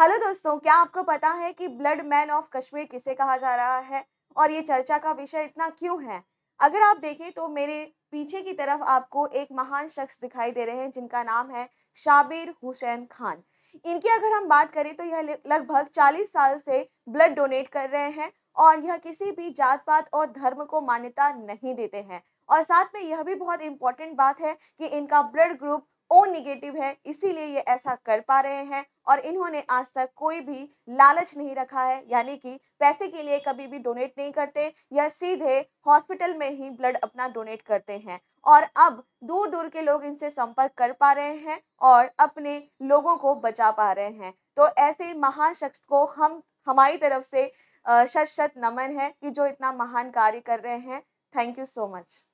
hello दोस्तों क्या आपको पता है कि ब्लड मैन ऑफ कश्मीर किसे कहा जा रहा है और ये चर्चा का विषय इतना क्यों है अगर आप देखें तो मेरे पीछे की तरफ आपको एक महान शख्स दिखाई दे रहे हैं जिनका नाम है शाबिर हुसैन खान इनकी अगर हम बात करें तो यह लगभग 40 साल से ब्लड डोनेट कर रहे हैं और यह किसी भी जात पात और धर्म को मान्यता नहीं देते हैं और साथ में यह भी बहुत इम्पॉर्टेंट बात है कि इनका ब्लड ग्रुप ओ निगेटिव है इसीलिए ये ऐसा कर पा रहे हैं और इन्होंने आज तक कोई भी लालच नहीं रखा है यानी कि पैसे के लिए कभी भी डोनेट नहीं करते या सीधे हॉस्पिटल में ही ब्लड अपना डोनेट करते हैं और अब दूर दूर के लोग इनसे संपर्क कर पा रहे हैं और अपने लोगों को बचा पा रहे हैं तो ऐसे महान शख्स को हम हमारी तरफ से शत शत नमन है कि जो इतना महान कार्य कर रहे हैं थैंक यू सो मच